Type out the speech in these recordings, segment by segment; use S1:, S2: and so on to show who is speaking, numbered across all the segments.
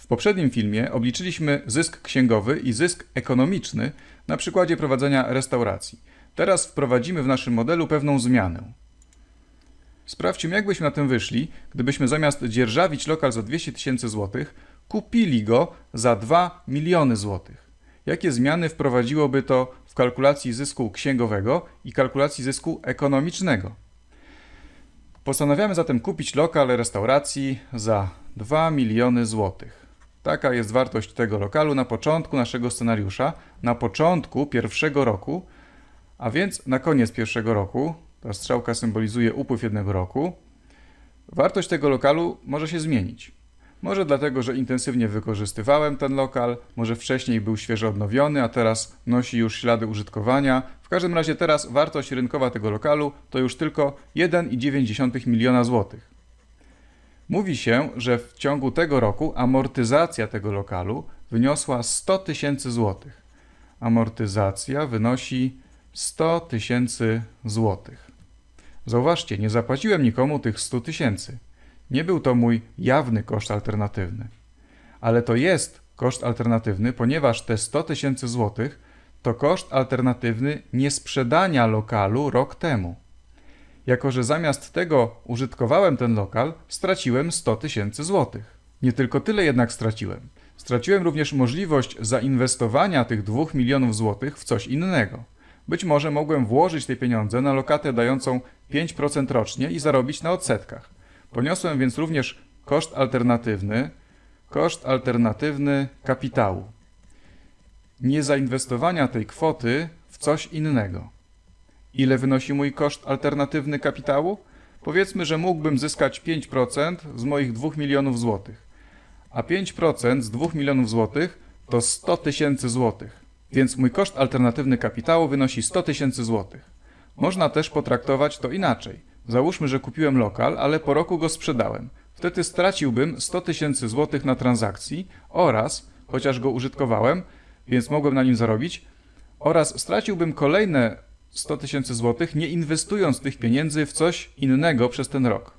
S1: W poprzednim filmie obliczyliśmy zysk księgowy i zysk ekonomiczny na przykładzie prowadzenia restauracji. Teraz wprowadzimy w naszym modelu pewną zmianę. Sprawdźmy, jakbyśmy na tym wyszli, gdybyśmy zamiast dzierżawić lokal za 200 tysięcy złotych, kupili go za 2 miliony złotych. Jakie zmiany wprowadziłoby to w kalkulacji zysku księgowego i kalkulacji zysku ekonomicznego? Postanawiamy zatem kupić lokal restauracji za 2 miliony złotych. Taka jest wartość tego lokalu na początku naszego scenariusza, na początku pierwszego roku, a więc na koniec pierwszego roku, ta strzałka symbolizuje upływ jednego roku, wartość tego lokalu może się zmienić. Może dlatego, że intensywnie wykorzystywałem ten lokal, może wcześniej był świeżo odnowiony, a teraz nosi już ślady użytkowania. W każdym razie teraz wartość rynkowa tego lokalu to już tylko 1,9 miliona złotych. Mówi się, że w ciągu tego roku amortyzacja tego lokalu wyniosła 100 tysięcy złotych. Amortyzacja wynosi 100 tysięcy złotych. Zauważcie, nie zapłaciłem nikomu tych 100 tysięcy. Nie był to mój jawny koszt alternatywny. Ale to jest koszt alternatywny, ponieważ te 100 tysięcy złotych to koszt alternatywny niesprzedania lokalu rok temu jako że zamiast tego użytkowałem ten lokal, straciłem 100 tysięcy złotych. Nie tylko tyle jednak straciłem. Straciłem również możliwość zainwestowania tych 2 milionów złotych w coś innego. Być może mogłem włożyć te pieniądze na lokatę dającą 5% rocznie i zarobić na odsetkach. Poniosłem więc również koszt alternatywny, koszt alternatywny kapitału. Nie zainwestowania tej kwoty w coś innego. Ile wynosi mój koszt alternatywny kapitału? Powiedzmy, że mógłbym zyskać 5% z moich 2 milionów złotych. A 5% z 2 milionów złotych to 100 tysięcy złotych. Więc mój koszt alternatywny kapitału wynosi 100 tysięcy złotych. Można też potraktować to inaczej. Załóżmy, że kupiłem lokal, ale po roku go sprzedałem. Wtedy straciłbym 100 tysięcy złotych na transakcji oraz, chociaż go użytkowałem, więc mogłem na nim zarobić, oraz straciłbym kolejne 100 tysięcy złotych, nie inwestując tych pieniędzy w coś innego przez ten rok.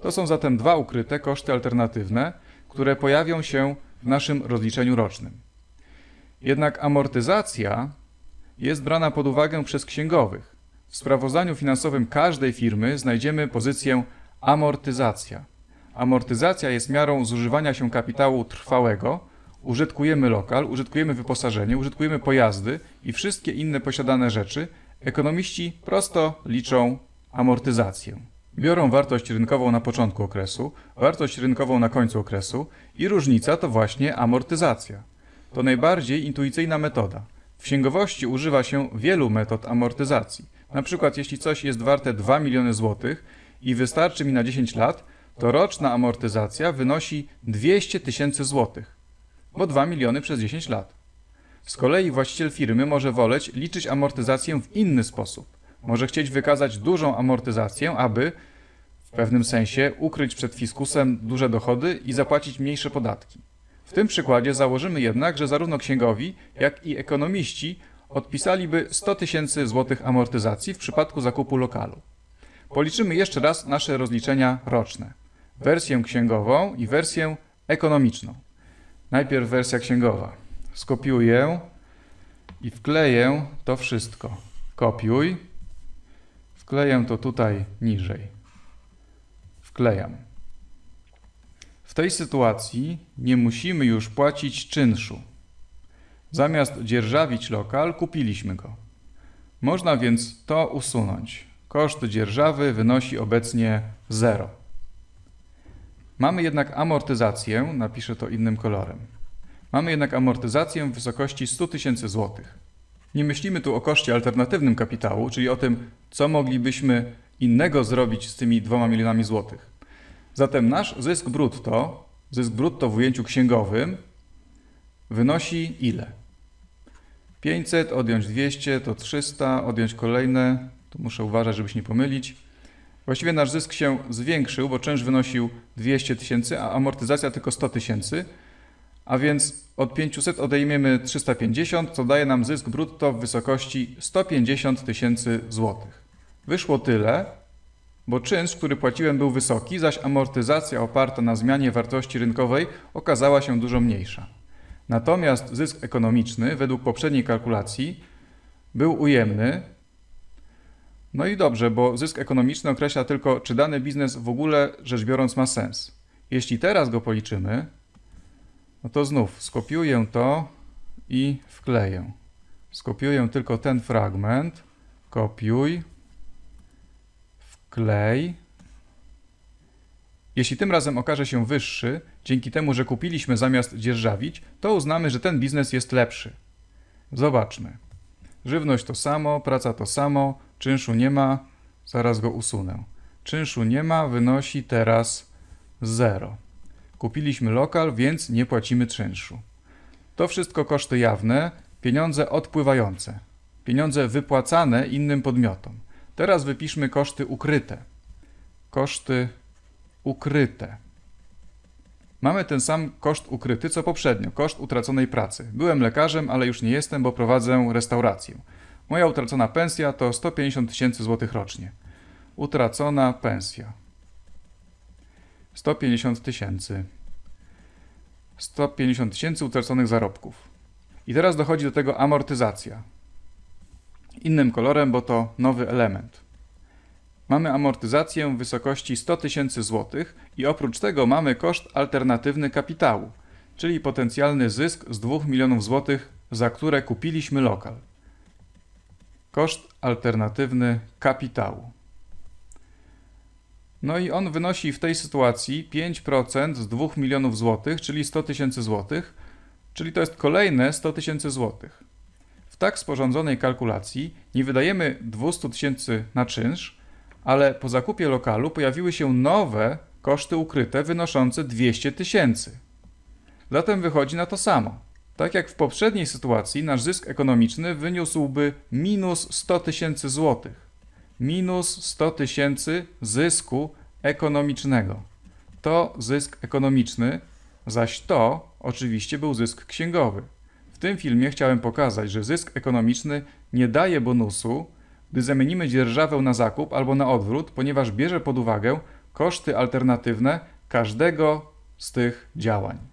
S1: To są zatem dwa ukryte koszty alternatywne, które pojawią się w naszym rozliczeniu rocznym. Jednak amortyzacja jest brana pod uwagę przez księgowych. W sprawozdaniu finansowym każdej firmy znajdziemy pozycję amortyzacja. Amortyzacja jest miarą zużywania się kapitału trwałego. Użytkujemy lokal, użytkujemy wyposażenie, użytkujemy pojazdy i wszystkie inne posiadane rzeczy – Ekonomiści prosto liczą amortyzację. Biorą wartość rynkową na początku okresu, wartość rynkową na końcu okresu i różnica to właśnie amortyzacja. To najbardziej intuicyjna metoda. W księgowości używa się wielu metod amortyzacji. Na przykład jeśli coś jest warte 2 miliony złotych i wystarczy mi na 10 lat, to roczna amortyzacja wynosi 200 tysięcy złotych, bo 2 miliony przez 10 lat. Z kolei właściciel firmy może woleć liczyć amortyzację w inny sposób. Może chcieć wykazać dużą amortyzację, aby w pewnym sensie ukryć przed fiskusem duże dochody i zapłacić mniejsze podatki. W tym przykładzie założymy jednak, że zarówno księgowi, jak i ekonomiści odpisaliby 100 tysięcy złotych amortyzacji w przypadku zakupu lokalu. Policzymy jeszcze raz nasze rozliczenia roczne. Wersję księgową i wersję ekonomiczną. Najpierw wersja księgowa skopiuję i wkleję to wszystko. Kopiuj, wkleję to tutaj niżej. Wklejam. W tej sytuacji nie musimy już płacić czynszu. Zamiast dzierżawić lokal, kupiliśmy go. Można więc to usunąć. Koszt dzierżawy wynosi obecnie 0. Mamy jednak amortyzację, napiszę to innym kolorem. Mamy jednak amortyzację w wysokości 100 tysięcy złotych. Nie myślimy tu o koszcie alternatywnym kapitału, czyli o tym, co moglibyśmy innego zrobić z tymi 2 milionami złotych. Zatem nasz zysk brutto, zysk brutto w ujęciu księgowym wynosi ile? 500, odjąć 200, to 300, odjąć kolejne, tu muszę uważać, żeby się nie pomylić. Właściwie nasz zysk się zwiększył, bo czynsz wynosił 200 tysięcy, a amortyzacja tylko 100 tysięcy, a więc od 500 odejmiemy 350, co daje nam zysk brutto w wysokości 150 tysięcy złotych. Wyszło tyle, bo czynsz, który płaciłem był wysoki, zaś amortyzacja oparta na zmianie wartości rynkowej okazała się dużo mniejsza. Natomiast zysk ekonomiczny według poprzedniej kalkulacji był ujemny. No i dobrze, bo zysk ekonomiczny określa tylko, czy dany biznes w ogóle rzecz biorąc ma sens. Jeśli teraz go policzymy, no to znów skopiuję to i wkleję. Skopiuję tylko ten fragment. Kopiuj. Wklej. Jeśli tym razem okaże się wyższy, dzięki temu, że kupiliśmy zamiast dzierżawić, to uznamy, że ten biznes jest lepszy. Zobaczmy. Żywność to samo, praca to samo, czynszu nie ma, zaraz go usunę. Czynszu nie ma, wynosi teraz 0. Kupiliśmy lokal, więc nie płacimy czynszu. To wszystko koszty jawne, pieniądze odpływające, pieniądze wypłacane innym podmiotom. Teraz wypiszmy koszty ukryte. Koszty ukryte. Mamy ten sam koszt ukryty co poprzednio, koszt utraconej pracy. Byłem lekarzem, ale już nie jestem, bo prowadzę restaurację. Moja utracona pensja to 150 tysięcy złotych rocznie. Utracona pensja. 150 tysięcy. 150 tysięcy utraconych zarobków. I teraz dochodzi do tego amortyzacja. Innym kolorem, bo to nowy element. Mamy amortyzację w wysokości 100 tysięcy złotych i oprócz tego mamy koszt alternatywny kapitału, czyli potencjalny zysk z 2 milionów złotych, za które kupiliśmy lokal. Koszt alternatywny kapitału. No i on wynosi w tej sytuacji 5% z 2 milionów złotych, czyli 100 tysięcy złotych, czyli to jest kolejne 100 tysięcy złotych. W tak sporządzonej kalkulacji nie wydajemy 200 tysięcy na czynsz, ale po zakupie lokalu pojawiły się nowe koszty ukryte wynoszące 200 tysięcy. Zatem wychodzi na to samo. Tak jak w poprzedniej sytuacji, nasz zysk ekonomiczny wyniósłby minus 100 tysięcy złotych minus 100 tysięcy zysku ekonomicznego. To zysk ekonomiczny, zaś to oczywiście był zysk księgowy. W tym filmie chciałem pokazać, że zysk ekonomiczny nie daje bonusu, gdy zamienimy dzierżawę na zakup albo na odwrót, ponieważ bierze pod uwagę koszty alternatywne każdego z tych działań.